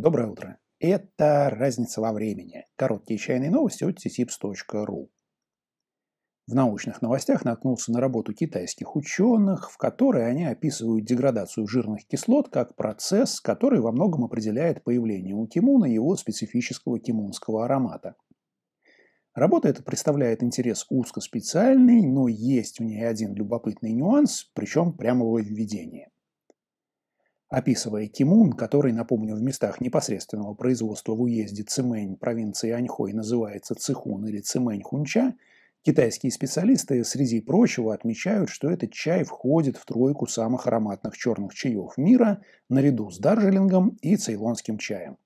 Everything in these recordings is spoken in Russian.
Доброе утро. Это «Разница во времени». Короткие чайные новости от ttipс.ru. В научных новостях наткнулся на работу китайских ученых, в которой они описывают деградацию жирных кислот как процесс, который во многом определяет появление у кимуна его специфического кимунского аромата. Работа эта представляет интерес узкоспециальный, но есть у нее один любопытный нюанс, причем прямо во введении – Описывая кимун, который, напомню, в местах непосредственного производства в уезде Цимэнь провинции Аньхой называется Цихун или Цимэнь-Хунча, китайские специалисты, среди прочего, отмечают, что этот чай входит в тройку самых ароматных черных чаев мира наряду с даржелингом и цейлонским чаем.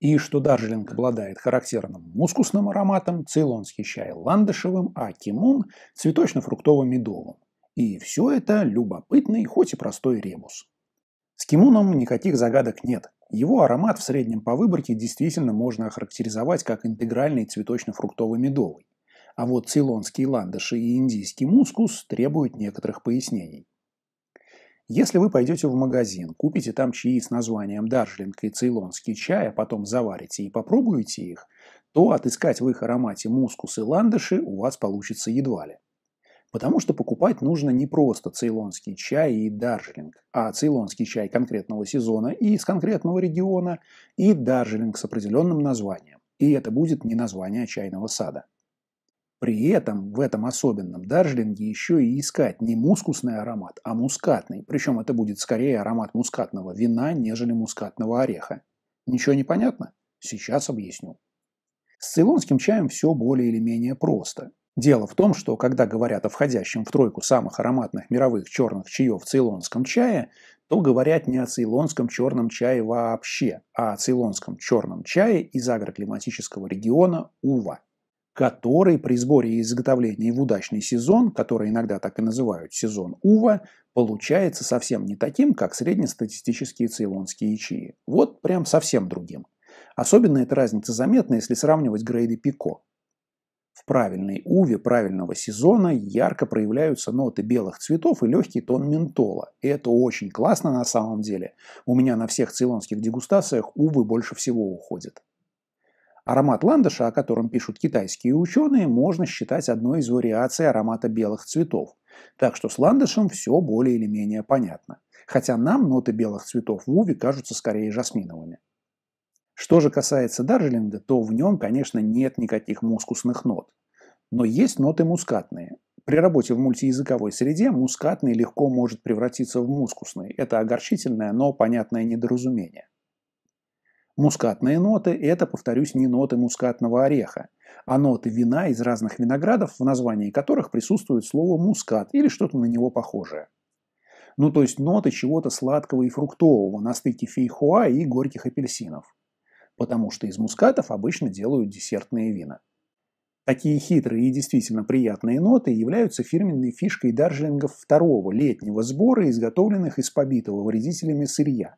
И что даржелинг обладает характерным мускусным ароматом, цейлонский чай ландышевым, а кимун – цветочно-фруктово-медовым. И все это любопытный, хоть и простой ребус. С кимуном никаких загадок нет. Его аромат в среднем по выборке действительно можно охарактеризовать как интегральный цветочно фруктовый медовый А вот цейлонские ландыши и индийский мускус требуют некоторых пояснений. Если вы пойдете в магазин, купите там чаи с названием «Даржлинг» и «Цейлонский чай», а потом заварите и попробуете их, то отыскать в их аромате мускус и ландыши у вас получится едва ли. Потому что покупать нужно не просто цейлонский чай и даржлинг, а цейлонский чай конкретного сезона и из конкретного региона, и даржлинг с определенным названием. И это будет не название а чайного сада. При этом в этом особенном даржлинге еще и искать не мускусный аромат, а мускатный. Причем это будет скорее аромат мускатного вина, нежели мускатного ореха. Ничего не понятно? Сейчас объясню. С цейлонским чаем все более или менее просто. Дело в том, что когда говорят о входящем в тройку самых ароматных мировых черных чаев цейлонском чае, то говорят не о цейлонском черном чае вообще, а о цейлонском черном чае из агроклиматического региона Ува, который при сборе и изготовлении в удачный сезон, который иногда так и называют сезон Ува, получается совсем не таким, как среднестатистические цейлонские чаи. Вот прям совсем другим. Особенно эта разница заметна, если сравнивать грейды Пико, в правильной уве правильного сезона ярко проявляются ноты белых цветов и легкий тон ментола. И это очень классно на самом деле. У меня на всех цейлонских дегустациях увы больше всего уходит. Аромат ландыша, о котором пишут китайские ученые, можно считать одной из вариаций аромата белых цветов. Так что с ландышем все более или менее понятно. Хотя нам ноты белых цветов в уве кажутся скорее жасминовыми. Что же касается Даржелинга, то в нем, конечно, нет никаких мускусных нот. Но есть ноты мускатные. При работе в мультиязыковой среде мускатный легко может превратиться в мускусный. Это огорчительное, но понятное недоразумение. Мускатные ноты – это, повторюсь, не ноты мускатного ореха, а ноты вина из разных виноградов, в названии которых присутствует слово «мускат» или что-то на него похожее. Ну, то есть ноты чего-то сладкого и фруктового на стыке фейхуа и горьких апельсинов потому что из мускатов обычно делают десертные вина. Такие хитрые и действительно приятные ноты являются фирменной фишкой даржлингов второго летнего сбора, изготовленных из побитого вредителями сырья.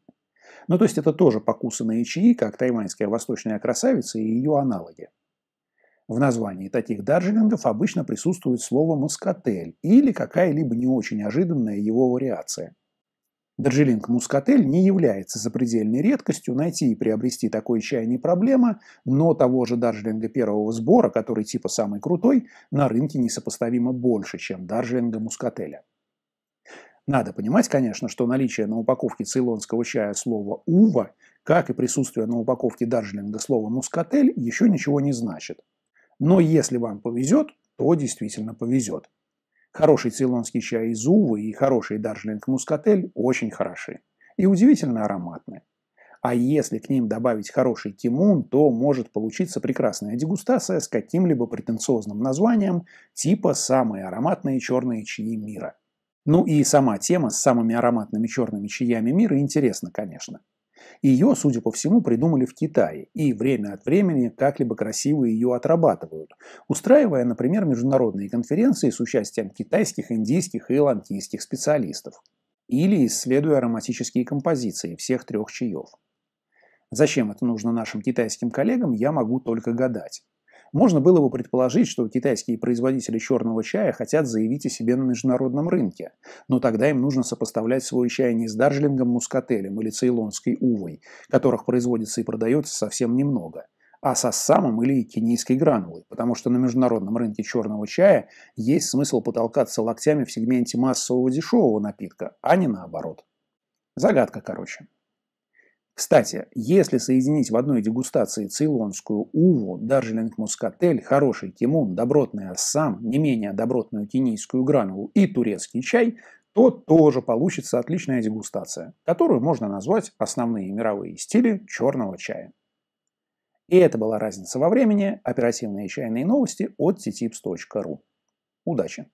Ну то есть это тоже покусанные чаи, как тайваньская восточная красавица и ее аналоги. В названии таких даржлингов обычно присутствует слово «мускатель» или какая-либо не очень ожиданная его вариация – Дарджилинг Мускатель не является запредельной редкостью, найти и приобрести такой чай не проблема, но того же Дарджилинга первого сбора, который типа самый крутой, на рынке несопоставимо больше, чем Дарджилинга Мускателя. Надо понимать, конечно, что наличие на упаковке цейлонского чая слова «ува», как и присутствие на упаковке Дарджилинга слова «мускатель» еще ничего не значит. Но если вам повезет, то действительно повезет. Хороший цейлонский чай из Увы и хороший даржлинг-мускатель очень хороши и удивительно ароматны. А если к ним добавить хороший тимун, то может получиться прекрасная дегустация с каким-либо претенциозным названием типа «Самые ароматные черные чаи мира». Ну и сама тема с самыми ароматными черными чаями мира интересна, конечно. Ее, судя по всему, придумали в Китае и время от времени как-либо красиво ее отрабатывают, устраивая, например, международные конференции с участием китайских, индийских и лантийских специалистов. Или исследуя ароматические композиции всех трех чаев. Зачем это нужно нашим китайским коллегам, я могу только гадать. Можно было бы предположить, что китайские производители черного чая хотят заявить о себе на международном рынке, но тогда им нужно сопоставлять свой чай не с даржлингом мускателем или цейлонской увой, которых производится и продается совсем немного, а со самым или кенийской гранулой, потому что на международном рынке черного чая есть смысл потолкаться локтями в сегменте массового дешевого напитка, а не наоборот. Загадка, короче. Кстати, если соединить в одной дегустации цейлонскую уву, даржилинг-мускатель, хороший кимун, добротный ассам, не менее добротную кенийскую гранулу и турецкий чай, то тоже получится отличная дегустация, которую можно назвать «Основные мировые стили черного чая». И это была разница во времени. Оперативные чайные новости от ctips.ru. Удачи!